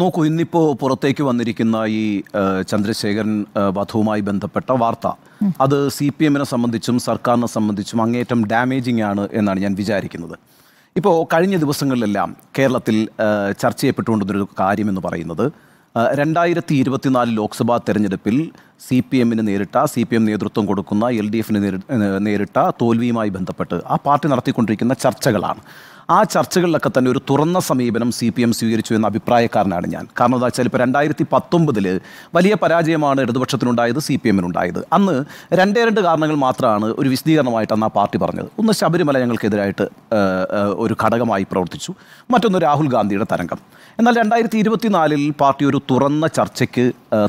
നോക്കൂ ഇന്നിപ്പോ പുറത്തേക്ക് വന്നിരിക്കുന്ന ഈ ചന്ദ്രശേഖരൻ വധവുമായി ബന്ധപ്പെട്ട വാർത്ത അത് സി പി എമ്മിനെ സംബന്ധിച്ചും സർക്കാരിനെ സംബന്ധിച്ചും അങ്ങേറ്റം ഡാമേജിംഗ് ആണ് എന്നാണ് ഞാൻ വിചാരിക്കുന്നത് ഇപ്പോൾ കഴിഞ്ഞ ദിവസങ്ങളിലെല്ലാം കേരളത്തിൽ ചർച്ച ചെയ്യപ്പെട്ടുകൊണ്ടിരുന്നൊരു കാര്യമെന്ന് പറയുന്നത് രണ്ടായിരത്തി ഇരുപത്തിനാല് ലോക്സഭാ തെരഞ്ഞെടുപ്പിൽ സി പി എമ്മിന് നേരിട്ട സി പി എം നേതൃത്വം കൊടുക്കുന്ന എൽ ഡി എഫിന് നേരിട്ട തോൽവിയുമായി ബന്ധപ്പെട്ട് ആ പാർട്ടി നടത്തിക്കൊണ്ടിരിക്കുന്ന ചർച്ചകളാണ് ആ ചർച്ചകളിലൊക്കെ തന്നെ ഒരു തുറന്ന സമീപനം സി പി എം സ്വീകരിച്ചു എന്ന അഭിപ്രായക്കാരനാണ് ഞാൻ കാരണം എന്താ വെച്ചാൽ ഇപ്പോൾ രണ്ടായിരത്തി പത്തൊമ്പതിൽ വലിയ പരാജയമാണ് ഇടതുപക്ഷത്തിനുണ്ടായത് സി പി എമ്മിനുണ്ടായത് അന്ന് രണ്ടേ രണ്ട് കാരണങ്ങൾ മാത്രമാണ് ഒരു വിശദീകരണമായിട്ട് അന്ന് ആ പാർട്ടി പറഞ്ഞത് ഒന്ന് ശബരിമല ഞങ്ങൾക്കെതിരായിട്ട് ഒരു ഘടകമായി പ്രവർത്തിച്ചു മറ്റൊന്ന് രാഹുൽ ഗാന്ധിയുടെ തരംഗം എന്നാൽ രണ്ടായിരത്തി ഇരുപത്തിനാലിൽ പാർട്ടി ഒരു തുറന്ന ചർച്ചയ്ക്ക്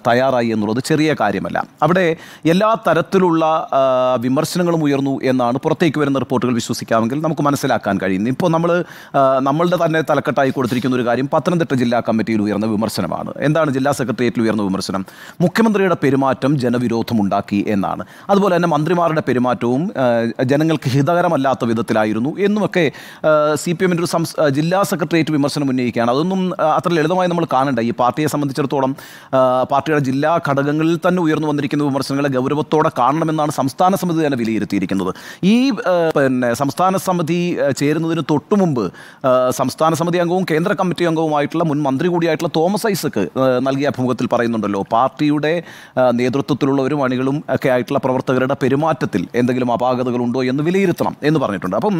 തയ്യാറായി എന്നുള്ളത് ചെറിയ കാര്യം കാര്യമല്ല അവിടെ എല്ലാ തരത്തിലുള്ള വിമർശനങ്ങളും ഉയർന്നു എന്നാണ് പുറത്തേക്ക് വരുന്ന റിപ്പോർട്ടുകൾ വിശ്വസിക്കാമെങ്കിൽ നമുക്ക് മനസ്സിലാക്കാൻ കഴിയുന്നു ഇപ്പോൾ നമ്മൾ നമ്മളുടെ തന്നെ തലക്കെട്ടായി കൊടുത്തിരിക്കുന്ന ഒരു കാര്യം പത്തനംതിട്ട ജില്ലാ കമ്മിറ്റിയിൽ ഉയർന്ന വിമർശനമാണ് എന്താണ് ജില്ലാ സെക്രട്ടേറിയറ്റിൽ ഉയർന്ന വിമർശനം മുഖ്യമന്ത്രിയുടെ പെരുമാറ്റം ജനവിരോധമുണ്ടാക്കി എന്നാണ് അതുപോലെ തന്നെ മന്ത്രിമാരുടെ പെരുമാറ്റവും ജനങ്ങൾക്ക് ഹിതകരമല്ലാത്ത വിധത്തിലായിരുന്നു എന്നുമൊക്കെ സി പി എമ്മിൻ്റെ ഒരു സംസ് ജില്ലാ സെക്രട്ടേറിയറ്റ് വിമർശനം ഉന്നയിക്കുകയാണ് അതൊന്നും അത്ര ലളിതമായി നമ്മൾ കാണണ്ട ഈ പാർട്ടിയെ സംബന്ധിച്ചിടത്തോളം പാർട്ടിയുടെ ജില്ലാ ഘടകങ്ങളിൽ തന്നെ ഉയർന്നു വന്നിരിക്കുന്ന വിമർശനങ്ങളെ ഗൗരവത്തോടെ കാണണമെന്നാണ് സംസ്ഥാന സമിതി തന്നെ വിലയിരുത്തിയിരിക്കുന്നത് ഈ പിന്നെ സംസ്ഥാന സമിതി ചേരുന്നതിന് തൊട്ടുമുമ്പ് സംസ്ഥാന സമിതി അംഗവും കേന്ദ്ര കമ്മിറ്റി അംഗവുമായിട്ടുള്ള മുൻ മന്ത്രി കൂടിയായിട്ടുള്ള തോമസ് ഐസക്ക് നൽകിയ അഭിമുഖത്തിൽ പറയുന്നുണ്ടല്ലോ പാർട്ടിയുടെ നേതൃത്വത്തിലുള്ള ഒരു അണികളും ഒക്കെ ആയിട്ടുള്ള പ്രവർത്തകരുടെ പെരുമാറ്റത്തിൽ എന്തെങ്കിലും അപാകതകളുണ്ടോ എന്ന് വിലയിരുത്തണം എന്ന് പറഞ്ഞിട്ടുണ്ട് അപ്പം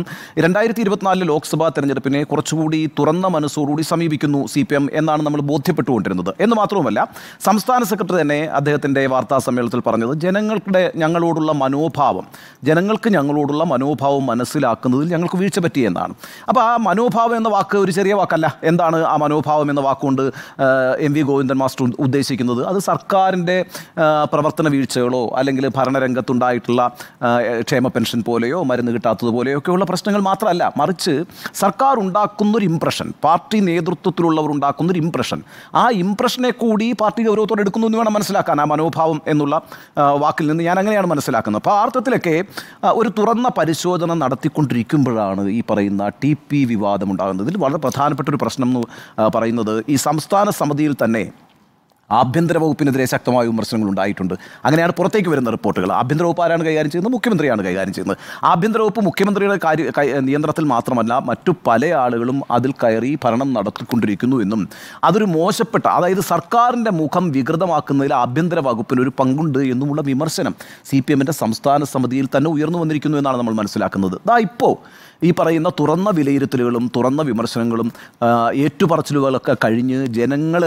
രണ്ടായിരത്തി ഇരുപത്തിനാലിലെ ലോക്സഭാ തെരഞ്ഞെടുപ്പിനെ കുറച്ചുകൂടി തുറന്ന മനസ്സോടുകൂടി സമീപിക്കുന്നു സി പി എം എന്നാണ് നമ്മൾ ബോധ്യപ്പെട്ടുകൊണ്ടിരുന്നത് എന്ന് മാത്രവുമല്ല സംസ്ഥാന സെക്രട്ടറി തന്നെ അദ്ദേഹത്തിൻ്റെ വാർത്താ സമ്മേളനത്തിൽ പറഞ്ഞത് ജനങ്ങളുടെ ഞങ്ങളോടുള്ള മനോഭാവം ജനങ്ങൾക്ക് ഞങ്ങളോടുള്ള മനോഭാവം മനസ്സിലാക്കുന്നതിൽ ഞങ്ങൾക്ക് വീഴ്ച പറ്റിയെന്നാണ് അപ്പോൾ ആ മനോഭാവം എന്ന വാക്ക് ഒരു ചെറിയ വാക്കല്ല എന്താണ് ആ മനോഭാവം എന്ന വാക്കുകൊണ്ട് എം വി ഗോവിന്ദൻ മാസ്റ്റർ ഉദ്ദേശിക്കുന്നത് അത് സർക്കാരിൻ്റെ പ്രവർത്തന വീഴ്ചകളോ അല്ലെങ്കിൽ ഭരണരംഗത്തുണ്ടായിട്ടുള്ള ക്ഷേമ പെൻഷൻ പോലെയോ മരുന്ന് കിട്ടാത്തതുപോലെയോ ഒക്കെയുള്ള പ്രശ്നങ്ങൾ മാത്രമല്ല മറിച്ച് സർക്കാർ ഉണ്ടാക്കുന്നൊരു ഇംപ്രഷൻ പാർട്ടി നേതൃത്വത്തിലുള്ളവർ ഉണ്ടാക്കുന്നൊരു ഇംപ്രഷൻ ആ ഇംപ്രഷനെ കൂടി പാർട്ടി ഗൗരവത്തോടെ എടുക്കുന്നു എന്ന് വേണം മനസ്സിലാക്കാൻ ആ മനോഭാവം ഉണ്ടാവും എന്നുള്ള വാക്കിൽ നിന്ന് ഞാൻ അങ്ങനെയാണ് മനസ്സിലാക്കുന്നത് അപ്പോൾ ആ അർത്ഥത്തിലൊക്കെ ഒരു തുറന്ന പരിശോധന നടത്തിക്കൊണ്ടിരിക്കുമ്പോഴാണ് ഈ പറയുന്ന ടി പി വിവാദം ഉണ്ടാകുന്നത് ഇതിൽ വളരെ പ്രധാനപ്പെട്ട ഒരു പ്രശ്നം എന്ന് പറയുന്നത് ഈ സംസ്ഥാന സമിതിയിൽ തന്നെ ആഭ്യന്തര വകുപ്പിനെതിരെ ശക്തമായ വിമർശനങ്ങൾ ഉണ്ടായിട്ടുണ്ട് അങ്ങനെയാണ് പുറത്തേക്ക് വരുന്ന റിപ്പോർട്ടുകൾ ആഭ്യന്തര വകുപ്പ് ആരാണ് കൈകാര്യം ചെയ്യുന്നത് മുഖ്യമന്ത്രിയാണ് കൈകാര്യം ചെയ്യുന്നത് ആഭ്യന്തര വകുപ്പ് മുഖ്യമന്ത്രിയുടെ കാര്യ നിയന്ത്രണത്തിൽ മാത്രമല്ല മറ്റു പല ആളുകളും അതിൽ കയറി ഭരണം നടത്തിക്കൊണ്ടിരിക്കുന്നു എന്നും അതൊരു മോശപ്പെട്ട അതായത് സർക്കാരിൻ്റെ മുഖം വികൃതമാക്കുന്നതിൽ ആഭ്യന്തര വകുപ്പിന് ഒരു പങ്കുണ്ട് എന്നുമുള്ള വിമർശനം സി പി എമ്മിൻ്റെ സംസ്ഥാന സമിതിയിൽ തന്നെ ഉയർന്നു വന്നിരിക്കുന്നു എന്നാണ് നമ്മൾ മനസ്സിലാക്കുന്നത് ദാ ഇപ്പോൾ ഈ പറയുന്ന തുറന്ന വിലയിരുത്തലുകളും തുറന്ന വിമർശനങ്ങളും ഏറ്റുപറച്ചിലുകളൊക്കെ കഴിഞ്ഞ് ജനങ്ങൾ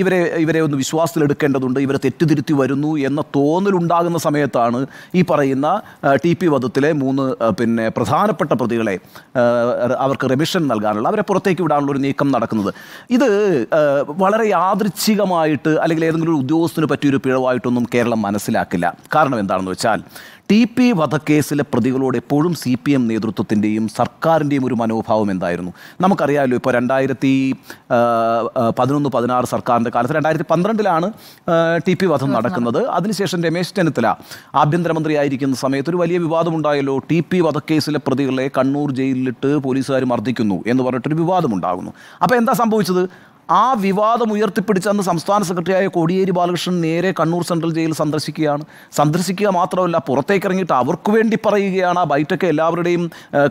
ഇവരെ ഇവരെ ഒന്ന് വിശ്വാസത്തിലെടുക്കേണ്ടതുണ്ട് ഇവരെ തെറ്റിദ്ധരുത്തി വരുന്നു എന്ന തോന്നലുണ്ടാകുന്ന സമയത്താണ് ഈ പറയുന്ന ടി പി വധത്തിലെ മൂന്ന് പിന്നെ പ്രധാനപ്പെട്ട പ്രതികളെ അവർക്ക് റെമിഷൻ നൽകാനുള്ള അവരെ പുറത്തേക്ക് വിടാനുള്ള ഒരു നീക്കം നടക്കുന്നത് ഇത് വളരെ യാദൃച്ഛികമായിട്ട് അല്ലെങ്കിൽ ഏതെങ്കിലും ഒരു ഉദ്യോഗസ്ഥന് പറ്റിയൊരു പിഴവായിട്ടൊന്നും കേരളം മനസ്സിലാക്കില്ല കാരണം എന്താണെന്ന് വെച്ചാൽ ടി പി വധക്കേസിലെ പ്രതികളോട് എപ്പോഴും സി പി എം നേതൃത്വത്തിൻ്റെയും സർക്കാരിൻ്റെയും ഒരു മനോഭാവം എന്തായിരുന്നു നമുക്കറിയാമല്ലോ ഇപ്പോൾ രണ്ടായിരത്തി പതിനൊന്ന് പതിനാറ് സർക്കാരിൻ്റെ കാലത്ത് രണ്ടായിരത്തി പന്ത്രണ്ടിലാണ് ടി പി വധം നടക്കുന്നത് അതിനുശേഷം രമേശ് ചെന്നിത്തല ആഭ്യന്തരമന്ത്രിയായിരിക്കുന്ന സമയത്ത് ഒരു വലിയ വിവാദമുണ്ടായല്ലോ ടി പി വധക്കേസിലെ പ്രതികളെ കണ്ണൂർ ജയിലിലിട്ട് പോലീസുകാർ മർദ്ദിക്കുന്നു എന്ന് പറഞ്ഞിട്ടൊരു വിവാദമുണ്ടാകുന്നു അപ്പോൾ എന്താ സംഭവിച്ചത് ആ വിവാദം ഉയർത്തിപ്പിടിച്ച് അന്ന് സംസ്ഥാന സെക്രട്ടറിയായ കോടിയേരി ബാലകൃഷ്ണൻ നേരെ കണ്ണൂർ സെൻട്രൽ ജയിൽ സന്ദർശിക്കുകയാണ് സന്ദർശിക്കുക മാത്രമല്ല പുറത്തേക്ക് ഇറങ്ങിയിട്ട് അവർക്ക് വേണ്ടി പറയുകയാണ് ആ ബൈറ്റൊക്കെ എല്ലാവരുടെയും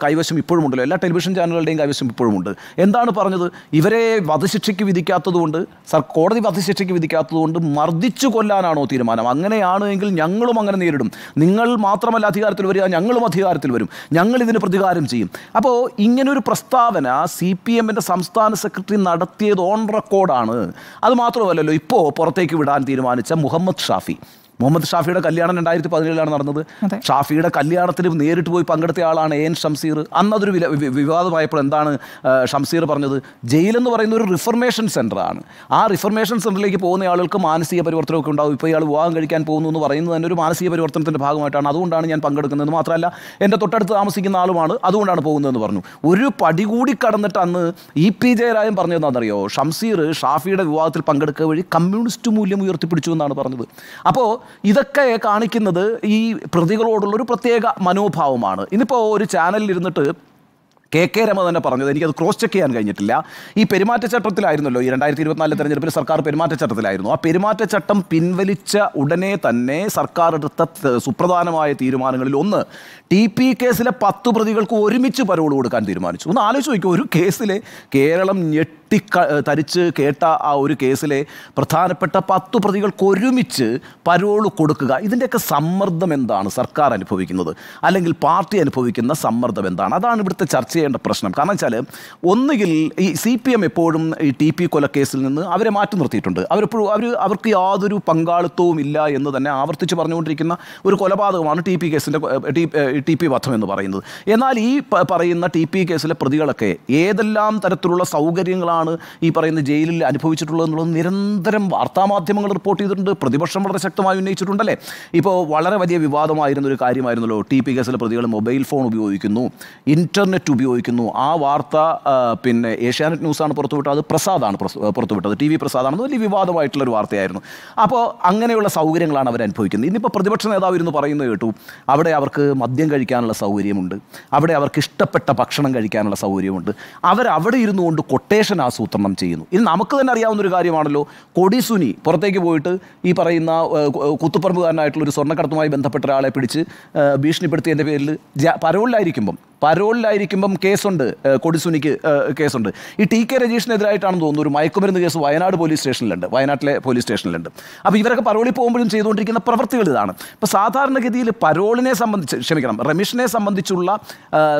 കൈവശം ഇപ്പോഴും ഉണ്ടല്ലോ എല്ലാ ടെലിവിഷൻ ചാനലുകളുടെയും കൈവശം ഇപ്പോഴും ഉണ്ട് എന്താണ് പറഞ്ഞത് ഇവരെ വധശിക്ഷയ്ക്ക് വിധിക്കാത്തതുകൊണ്ട് സർ കോടതി വധശിക്ഷയ്ക്ക് വിധിക്കാത്തതുകൊണ്ട് മർദ്ദിച്ചു കൊല്ലാനാണോ തീരുമാനം അങ്ങനെയാണ് എങ്കിൽ ഞങ്ങളും അങ്ങനെ നേരിടും നിങ്ങൾ മാത്രമല്ല അധികാരത്തിൽ വരിക ഞങ്ങളും അധികാരത്തിൽ വരും ഞങ്ങൾ ഇതിന് പ്രതികാരം ചെയ്യും അപ്പോൾ ഇങ്ങനൊരു പ്രസ്താവന സി പി എമ്മിൻ്റെ സംസ്ഥാന സെക്രട്ടറി നടത്തിയത് ഓൺ റെക്കോർഡാണ് അതുമാത്രമല്ലല്ലോ ഇപ്പോൾ പുറത്തേക്ക് വിടാൻ തീരുമാനിച്ച മുഹമ്മദ് ഷാഫി മുഹമ്മദ് ഷാഫിയുടെ കല്യാണം രണ്ടായിരത്തി പതിനേഴിലാണ് നടന്നത് ഷാഫിയുടെ കല്യാണത്തിന് നേരിട്ട് പോയി പങ്കെടുത്ത ആളാണ് എൻ ഷംസീർ അന്നതൊരു വിവാദമായപ്പോൾ എന്താണ് ഷംസീർ പറഞ്ഞത് ജയിലെന്ന് പറയുന്ന ഒരു റിഫർമേഷൻ സെൻ്ററാണ് ആ റിഫർമേഷൻ സെൻറ്ററിലേക്ക് പോകുന്ന ആളുകൾക്ക് മാനസിക പരിവർത്തനമൊക്കെ ഉണ്ടാവും ഇപ്പോൾ ഇയാൾ വിവാഹം കഴിക്കാൻ പോകുന്നു എന്ന് പറയുന്നത് തന്നെ ഒരു മാനസിക പരിവർത്തനത്തിൻ്റെ ഭാഗമായിട്ടാണ് അതുകൊണ്ടാണ് ഞാൻ പങ്കെടുക്കുന്നത് മാത്രമല്ല എൻ്റെ തൊട്ടടുത്ത് താമസിക്കുന്ന ആളുമാണ് അതുകൊണ്ടാണ് പോകുന്നതെന്ന് പറഞ്ഞു ഒരു പടി കൂടി കടന്നിട്ട് അന്ന് ഇ പി ജയരാജൻ പറഞ്ഞതെന്നാണെന്നറിയോ ഷംസീർ ഷാഫിയുടെ വിവാഹത്തിൽ പങ്കെടുക്കുക വഴി കമ്മ്യൂണിസ്റ്റ് മൂല്യം ഉയർത്തിപ്പിടിച്ചു എന്നാണ് പറഞ്ഞത് അപ്പോൾ ഇതൊക്കെ കാണിക്കുന്നത് ഈ പ്രതികളോടുള്ള ഒരു പ്രത്യേക മനോഭാവമാണ് ഇന്നിപ്പോൾ ഒരു ചാനലിൽ ഇരുന്നിട്ട് കെ കെ രമ തന്നെ പറഞ്ഞത് എനിക്കത് ക്രോസ് ചെക്ക് ചെയ്യാൻ കഴിഞ്ഞിട്ടില്ല ഈ പെരുമാറ്റച്ചട്ടത്തിലായിരുന്നല്ലോ ഈ രണ്ടായിരത്തി ഇരുപത്തിനാലിലെ തെരഞ്ഞെടുപ്പിൽ സർക്കാർ പെരുമാറ്റച്ചട്ടത്തിലായിരുന്നു ആ പെരുമാറ്റച്ചട്ടം പിൻവലിച്ച ഉടനെ തന്നെ സർക്കാർ എടുത്ത സുപ്രധാനമായ തീരുമാനങ്ങളിൽ ഒന്ന് ടി പി കേസിലെ പത്ത് പ്രതികൾക്ക് ഒരുമിച്ച് പരോൾ കൊടുക്കാൻ തീരുമാനിച്ചു ഒന്ന് ആലോചിച്ച് നോക്കിയോ ഒരു കേസിലെ കേരളം ഞെട്ടി തരിച്ച് കേട്ട ആ ഒരു കേസിലെ പ്രധാനപ്പെട്ട പത്ത് പ്രതികൾക്ക് ഒരുമിച്ച് പരോൾ കൊടുക്കുക ഇതിൻ്റെയൊക്കെ സമ്മർദ്ദം എന്താണ് സർക്കാർ അനുഭവിക്കുന്നത് അല്ലെങ്കിൽ പാർട്ടി അനുഭവിക്കുന്ന സമ്മർദ്ദം എന്താണ് അതാണ് ഇവിടുത്തെ ചർച്ച ചെയ്യേണ്ട പ്രശ്നം കാരണം വെച്ചാൽ ഒന്നുകിൽ ഈ സി പി എം എപ്പോഴും ഈ ടി പി കൊലക്കേസിൽ നിന്ന് അവരെ മാറ്റി നിർത്തിയിട്ടുണ്ട് അവരെപ്പോഴും അവർ അവർക്ക് യാതൊരു പങ്കാളിത്തവും ഇല്ല എന്ന് തന്നെ ആവർത്തിച്ച് പറഞ്ഞുകൊണ്ടിരിക്കുന്ന ഒരു കൊലപാതകമാണ് ടി പി കേസിൻ്റെ ടി പി വധം എന്ന് പറയുന്നത് എന്നാൽ ഈ പറയുന്ന ടി പി കേസിലെ പ്രതികളൊക്കെ ഏതെല്ലാം തരത്തിലുള്ള സൗകര്യങ്ങളാണ് ഈ പറയുന്ന ജയിലിൽ അനുഭവിച്ചിട്ടുള്ളത് എന്നുള്ളത് നിരന്തരം വാർത്താമാധ്യമങ്ങൾ റിപ്പോർട്ട് ചെയ്തിട്ടുണ്ട് പ്രതിപക്ഷം വളരെ ശക്തമായി ഉന്നയിച്ചിട്ടുണ്ടല്ലേ ഇപ്പോൾ വളരെ വലിയ വിവാദമായിരുന്ന ഒരു കാര്യമായിരുന്നല്ലോ ടി പി കേസിലെ പ്രതികൾ മൊബൈൽ ഫോൺ ഉപയോഗിക്കുന്നു ഇൻ്റർനെറ്റ് ഉപയോഗിക്കുന്നു ഉപയോഗിക്കുന്നു ആ വാർത്ത പിന്നെ ഏഷ്യാനെറ്റ് ന്യൂസാണ് പുറത്തുവിട്ടത് അത് പ്രസാദാണ് പുറത്തുവിട്ടത് ടി വി പ്രസാദാണെന്ന് വലിയ വിവാദമായിട്ടുള്ളൊരു വാർത്തയായിരുന്നു അപ്പോൾ അങ്ങനെയുള്ള സൗകര്യങ്ങളാണ് അവർ അനുഭവിക്കുന്നത് ഇന്നിപ്പോൾ പ്രതിപക്ഷ നേതാവ് ഇരുന്ന് പറയുന്നത് കേട്ടു അവിടെ അവർക്ക് മദ്യം കഴിക്കാനുള്ള സൗകര്യമുണ്ട് അവിടെ അവർക്ക് ഇഷ്ടപ്പെട്ട ഭക്ഷണം കഴിക്കാനുള്ള സൗകര്യമുണ്ട് അവരവിടെ ഇരുന്നു കൊണ്ട് കൊട്ടേഷൻ ആസൂത്രണം ചെയ്യുന്നു ഇത് നമുക്ക് തന്നെ അറിയാവുന്ന ഒരു കാര്യമാണല്ലോ കൊടിസുനി പുറത്തേക്ക് പോയിട്ട് ഈ പറയുന്ന കുത്തുപറമ്പുകാരനായിട്ടുള്ള ഒരു സ്വർണ്ണക്കടത്തുമായി ബന്ധപ്പെട്ട ഒരാളെ പിടിച്ച് ഭീഷണിപ്പെടുത്തിയതിൻ്റെ പേരിൽ പരോളിലായിരിക്കുമ്പം പരോളിലായിരിക്കുമ്പം കേസുണ്ട് കൊടിസുനിക്ക് കേസുണ്ട് ഈ ടി കെ രജീഷിനെതിരായിട്ടാണെന്ന് തോന്നുന്നു ഒരു മയക്കുമരുന്ന് കേസ് വയനാട് പോലീസ് സ്റ്റേഷനിലുണ്ട് വയനാട്ടിലെ പോലീസ് സ്റ്റേഷനിലുണ്ട് അപ്പോൾ ഇവരൊക്കെ പരോളിൽ പോകുമ്പോഴും ചെയ്തുകൊണ്ടിരിക്കുന്ന പ്രവൃത്തികൾ ഇതാണ് ഇപ്പോൾ സാധാരണഗതിയിൽ പരോളിനെ സംബന്ധിച്ച് ക്ഷമിക്കണം റെമിഷനെ സംബന്ധിച്ചുള്ള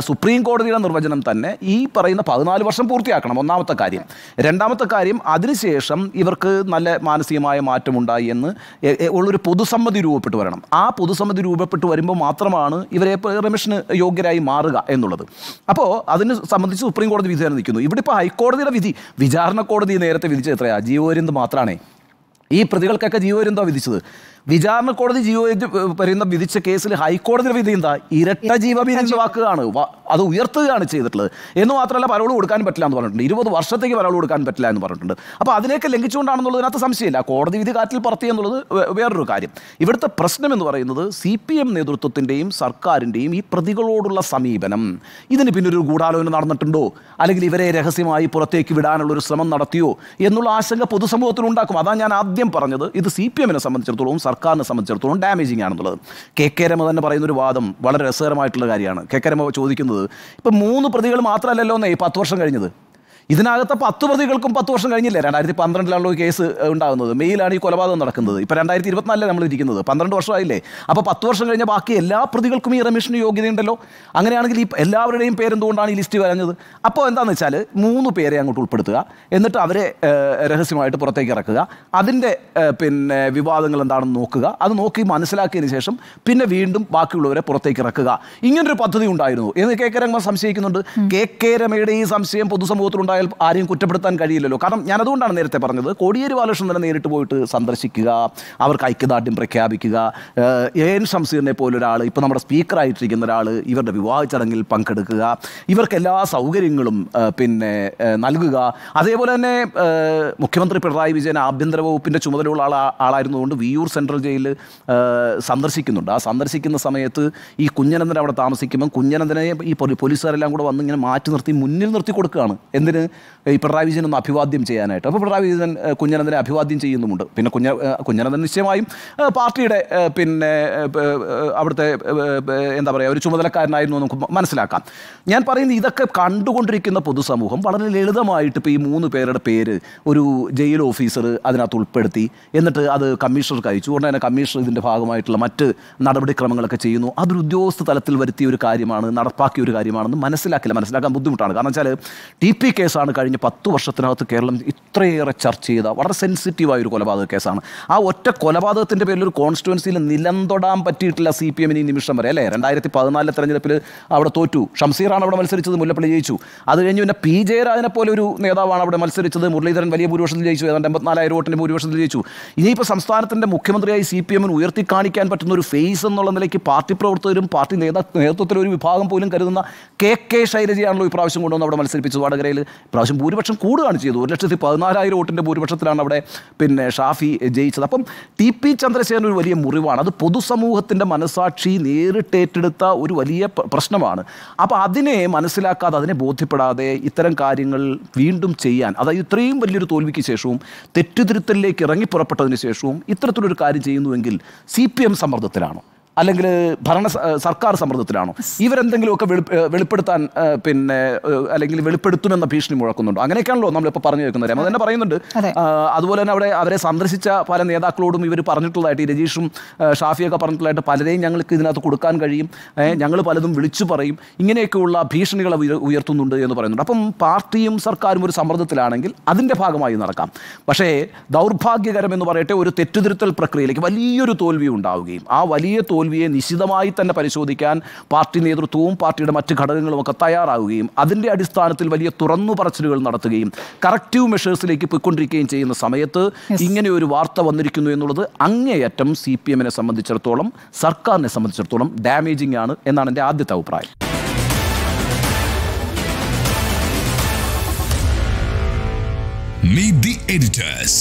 സുപ്രീം കോടതിയുടെ നിർവചനം തന്നെ ഈ പറയുന്ന പതിനാല് വർഷം പൂർത്തിയാക്കണം ഒന്നാമത്തെ കാര്യം രണ്ടാമത്തെ കാര്യം അതിനുശേഷം ഇവർക്ക് നല്ല മാനസികമായ മാറ്റമുണ്ടായി എന്ന് ഉള്ളൊരു പൊതുസമ്മതി രൂപപ്പെട്ടു വരണം ആ പൊതുസമ്മതി രൂപപ്പെട്ടു വരുമ്പോൾ മാത്രമാണ് ഇവരെ റെമിഷന് യോഗ്യരായി മാറുക എന്നുള്ളത് അപ്പോൾ അതിന് സംബന്ധിച്ച് സുപ്രീം കോടതി വിധി നിൽക്കുന്നു ഇവിടെ ഇപ്പോൾ ഹൈക്കോടതിയുടെ വിധി വിചാരണ കോടതി നേരത്തെ വിധിച്ചത് എത്രയാണ് ജീവപര്യന്തം മാത്രമാണേ ഈ പ്രതികൾക്കൊക്കെ ജീവപര്യന്തം വിധിച്ചത് വിചാരണ കോടതി ജീവപര്യന്തം വരുന്ന വിധിച്ച കേസിൽ ഹൈക്കോടതി വിധി എന്താ ഇരട്ട വാക്കുകയാണ് അത് ഉയർത്തുകയാണ് ചെയ്തിട്ടുള്ളത് എന്ന് മാത്രമല്ല പരോള് കൊടുക്കാൻ പറ്റില്ല എന്ന് പറഞ്ഞിട്ടുണ്ട് ഇരുപത് വർഷത്തേക്ക് പരോൾ കൊടുക്കാൻ പറ്റില്ല എന്ന് പറഞ്ഞിട്ടുണ്ട് അപ്പോൾ അതിലേക്ക് ലംഘിച്ചുകൊണ്ടാണെന്നുള്ളതിനകത്ത് സംശയമില്ല കോടതി വിധി കാറ്റിൽ പറത്തി എന്നുള്ളത് വേറൊരു കാര്യം ഇവിടുത്തെ പ്രശ്നം എന്ന് പറയുന്നത് സി പി എം നേതൃത്വത്തിൻ്റെയും സർക്കാരിൻ്റെയും ഈ പ്രതികളോടുള്ള സമീപനം ഇതിന് പിന്നൊരു ഗൂഢാലോചന നടന്നിട്ടുണ്ടോ അല്ലെങ്കിൽ ഇവരെ രഹസ്യമായി പുറത്തേക്ക് വിടാനുള്ളൊരു ശ്രമം നടത്തിയോ എന്നുള്ള ആശങ്ക പൊതുസമൂഹത്തിൽ ഉണ്ടാക്കും അതാണ് ഞാൻ ആദ്യം പറഞ്ഞത് ഇത് സി പി എമ്മിനെ സംബന്ധിച്ചിടത്തോളം സർക്കാരിനെ സംബന്ധിച്ചിടത്തോളം ഡാമേജിങ് ആണെന്നുള്ളത് കെ കെ രമ തന്നെ പറയുന്നൊരു വാദം വളരെ രസകരമായിട്ടുള്ള കാര്യമാണ് കെ കെ രമ ചോദിക്കുന്നത് ഇപ്പം മൂന്ന് പ്രതികൾ മാത്രമല്ലല്ലോ എന്നേ പത്ത് വർഷം കഴിഞ്ഞത് ഇതിനകത്ത് പത്ത് പ്രതികൾക്കും പത്ത് വർഷം കഴിഞ്ഞില്ലേ രണ്ടായിരത്തി പന്ത്രണ്ടിലാണല്ലോ ഈ കേസ് ഉണ്ടാകുന്നത് മെയ്യിലാണ് ഈ കൊലപാതകം നടക്കുന്നത് ഇപ്പോൾ രണ്ടായിരത്തി ഇരുപത്തിനാലിലേ നമ്മൾ ഇരിക്കുന്നത് പന്ത്രണ്ട് വർഷമായില്ലേ അപ്പോൾ പത്ത് വർഷം കഴിഞ്ഞ ബാക്കി എല്ലാ പ്രതികൾക്കും ഈ റമീഷന് യോഗ്യതയുണ്ടല്ലോ അങ്ങനെയാണെങ്കിൽ ഈ എല്ലാവരുടെയും പേരെന്തുകൊണ്ടാണ് ഈ ലിസ്റ്റ് വരഞ്ഞത് അപ്പോൾ എന്താണെന്ന് വെച്ചാൽ മൂന്ന് പേരെ അങ്ങോട്ട് ഉൾപ്പെടുത്തുക എന്നിട്ട് അവരെ രഹസ്യമായിട്ട് പുറത്തേക്ക് ഇറക്കുക അതിൻ്റെ പിന്നെ വിവാദങ്ങൾ എന്താണെന്ന് നോക്കുക അത് നോക്കി മനസ്സിലാക്കിയതിന് ശേഷം പിന്നെ വീണ്ടും ബാക്കിയുള്ളവരെ പുറത്തേക്ക് ഇറക്കുക ഇങ്ങനൊരു പദ്ധതി ഉണ്ടായിരുന്നു എന്ന് കെ കെ രമ സംശയിക്കുന്നുണ്ട് കെ കെ രമയുടെ ഈ സംശയം പൊതുസമൂഹത്തിലുണ്ടായിരുന്നു പോയാൽ ആരെയും കുറ്റപ്പെടുത്താൻ കഴിയില്ലല്ലോ കാരണം ഞാൻ അതുകൊണ്ടാണ് നേരത്തെ പറഞ്ഞത് കോടിയേരി ബാലകൃഷ്ണനെ നേരിട്ട് പോയിട്ട് സന്ദർശിക്കുക അവർക്ക് ഐക്യദാർഢ്യം പ്രഖ്യാപിക്കുക എ എൻ ഷംസീറിനെ പോലൊരാൾ ഇപ്പോൾ നമ്മുടെ സ്പീക്കറായിട്ടിരിക്കുന്ന ഒരാൾ ഇവരുടെ വിവാഹ ചടങ്ങിൽ പങ്കെടുക്കുക ഇവർക്ക് എല്ലാ സൗകര്യങ്ങളും പിന്നെ നൽകുക അതേപോലെ തന്നെ മുഖ്യമന്ത്രി പിണറായി വിജയൻ ആഭ്യന്തര വകുപ്പിൻ്റെ ചുമതലയുള്ള ആൾ ആളായിരുന്നതുകൊണ്ട് വിയൂർ സെൻട്രൽ ജയിലിൽ സന്ദർശിക്കുന്നുണ്ട് ആ സന്ദർശിക്കുന്ന സമയത്ത് ഈ കുഞ്ഞനന്ദൻ അവിടെ താമസിക്കുമ്പം കുഞ്ഞനന്ദനെ ഈ പോലീസുകാരെല്ലാം കൂടെ വന്ന് ഇങ്ങനെ മാറ്റി നിർത്തി മുന്നിൽ നിർത്തി കൊടുക്കുകയാണ് എന്തിന് ഈ പിണറായി വിജയൻ ഒന്ന് അഭിവാദ്യം ചെയ്യാനായിട്ട് അപ്പോൾ പിണറായി വിജയൻ കുഞ്ഞനന്ദനെ അഭിവാദ്യം ചെയ്യുന്നുമുണ്ട് പിന്നെ കുഞ്ഞ കുഞ്ഞനന്ദൻ നിശ്ചയമായും പാർട്ടിയുടെ പിന്നെ അവിടുത്തെ എന്താ പറയുക ഒരു ചുമതലക്കാരനായിരുന്നു നമുക്ക് മനസ്സിലാക്കാം ഞാൻ പറയുന്നത് ഇതൊക്കെ കണ്ടുകൊണ്ടിരിക്കുന്ന പൊതുസമൂഹം വളരെ ലളിതമായിട്ട് ഇപ്പോൾ ഈ മൂന്ന് പേരുടെ പേര് ഒരു ജയിൽ ഓഫീസർ അതിനകത്ത് ഉൾപ്പെടുത്തി എന്നിട്ട് അത് കമ്മീഷണർക്ക് അയച്ചു ഉടനെ തന്നെ കമ്മീഷണർ ഇതിൻ്റെ ഭാഗമായിട്ടുള്ള മറ്റ് നടപടിക്രമങ്ങളൊക്കെ ചെയ്യുന്നു അതൊരു ഉദ്യോഗസ്ഥ തലത്തിൽ വരുത്തിയ ഒരു കാര്യമാണ് നടപ്പാക്കിയ ഒരു കാര്യമാണെന്ന് മനസ്സിലാക്കില്ല മനസ്സിലാക്കാൻ ബുദ്ധിമുട്ടാണ് കാരണം വെച്ചാൽ ടി പി കേസ് കേസാണ് കഴിഞ്ഞ പത്ത് വർഷത്തിനകത്ത് കേരളം ഇത്രയേറെ ചർച്ച ചെയ്ത വളരെ സെൻസിറ്റീവായ ഒരു കൊലപാതക കേസാണ് ആ ഒറ്റ കൊലപാതകത്തിൻ്റെ പേരിൽ ഒരു കോൺസ്റ്റിറ്റുവൻസിയിൽ നിലം പറ്റിയിട്ടില്ല സി പി എമ്മിന് ഈ നിമിഷം വരെ അല്ലേ രണ്ടായിരത്തി പതിനാലിലെ തെരഞ്ഞെടുപ്പിൽ അവിടെ തോറ്റു ഷംസീറാണ് അവിടെ മത്സരിച്ചത് മുല്ലപ്പള്ളി ജയിച്ചു അത് കഴിഞ്ഞ് പിന്നെ പി ജയരാജനെ പോലെ ഒരു നേതാവാണ് അവിടെ മത്സരിച്ചത് മുരളീധരൻ വലിയ ഭൂരിപക്ഷത്തിൽ ജയിച്ചു ഏതാണ്ട് എൺപത്തിനാലായിരം വോട്ടിൻ്റെ ഭൂരിപക്ഷത്തിൽ ജയിച്ചു ഇനിയിപ്പോൾ സംസ്ഥാനത്തിൻ്റെ മുഖ്യമന്ത്രിയായി സി പി എമ്മിന് ഉയർത്തി കാണിക്കാൻ പറ്റുന്ന ഒരു ഫേസ് എന്നുള്ള നിലയ്ക്ക് പാർട്ടി പ്രവർത്തകരും പാർട്ടി നേതാ നേതൃത്വത്തിലൊരു വിഭാഗം പോലും കരുതുന്ന കെ കെ ശൈലജയാണല്ലോ പ്രാവശ്യം കൊണ്ടുവന്ന് അവിടെ മത്സരിപ്പിച്ചു വടകരയിൽ പ്രാവശ്യം ഭൂരിപക്ഷം കൂടുകയാണ് ചെയ്തത് ഒരു ലക്ഷത്തി പതിനാലായിരം വോട്ടിൻ്റെ ഭൂരിപക്ഷത്തിലാണ് അവിടെ പിന്നെ ഷാഫി ജയിച്ചത് അപ്പം ടി പി ചന്ദ്രശേഖരൻ ഒരു വലിയ മുറിവാണ് അത് പൊതുസമൂഹത്തിൻ്റെ മനസാക്ഷി നേരിട്ടേറ്റെടുത്ത ഒരു വലിയ പ്രശ്നമാണ് അപ്പോൾ അതിനെ മനസ്സിലാക്കാതെ അതിനെ ബോധ്യപ്പെടാതെ ഇത്തരം കാര്യങ്ങൾ വീണ്ടും ചെയ്യാൻ അതായത് ഇത്രയും വലിയൊരു തോൽവിക്ക് ശേഷവും തെറ്റുതിരുത്തലിലേക്ക് ഇറങ്ങി പുറപ്പെട്ടതിന് ശേഷവും ഇത്തരത്തിലൊരു കാര്യം ചെയ്യുന്നുവെങ്കിൽ സി പി എം സമ്മർദ്ദത്തിലാണോ അല്ലെങ്കിൽ ഭരണ സർക്കാർ സമ്മർദ്ദത്തിലാണോ ഇവരെന്തെങ്കിലുമൊക്കെ വെളിപ്പെടുത്താൻ പിന്നെ അല്ലെങ്കിൽ വെളിപ്പെടുത്തുമെന്ന ഭീഷണി മുഴക്കുന്നുണ്ടോ അങ്ങനെയൊക്കെയാണല്ലോ നമ്മളിപ്പോൾ പറഞ്ഞു വെക്കുന്നത് രമ തന്നെ പറയുന്നുണ്ട് അതുപോലെ തന്നെ അവിടെ അവരെ സന്ദർശിച്ച പല നേതാക്കളോടും ഇവർ പറഞ്ഞിട്ടുള്ളതായിട്ട് ഈ രജീഷും ഷാഫിയൊക്കെ പറഞ്ഞിട്ടുള്ളതായിട്ട് പലരെയും ഞങ്ങൾക്ക് ഇതിനകത്ത് കൊടുക്കാൻ കഴിയും ഞങ്ങൾ പലതും വിളിച്ചു പറയും ഇങ്ങനെയൊക്കെയുള്ള ഭീഷണികൾ ഉയർത്തുന്നുണ്ട് എന്ന് പറയുന്നുണ്ട് അപ്പം പാർട്ടിയും സർക്കാരും ഒരു സമ്മർദ്ദത്തിലാണെങ്കിൽ അതിൻ്റെ ഭാഗമായി നടക്കാം പക്ഷേ ദൗർഭാഗ്യകരം എന്ന് പറയട്ടെ ഒരു തെറ്റുതിരുത്തൽ പ്രക്രിയയിലേക്ക് വലിയൊരു തോൽവി ഉണ്ടാവുകയും ആ വലിയ തോൽവി തോൽവിയെ നിശിതമായി തന്നെ പരിശോധിക്കാൻ പാർട്ടി നേതൃത്വവും പാർട്ടിയുടെ മറ്റ് ഘടകങ്ങളും ഒക്കെ തയ്യാറാവുകയും അതിൻ്റെ അടിസ്ഥാനത്തിൽ വലിയ തുറന്നു പറച്ചിലുകൾ നടത്തുകയും കറക്റ്റീവ് മെഷേഴ്സിലേക്ക് പോയിക്കൊണ്ടിരിക്കുകയും ചെയ്യുന്ന സമയത്ത് ഇങ്ങനെ ഒരു വാർത്ത വന്നിരിക്കുന്നു എന്നുള്ളത് അങ്ങേയറ്റം സി പി എമ്മിനെ സംബന്ധിച്ചിടത്തോളം സർക്കാരിനെ സംബന്ധിച്ചിടത്തോളം ഡാമേജിംഗ് ആണ് എന്നാണ് എൻ്റെ ആദ്യത്തെ അഭിപ്രായം Meet the editors.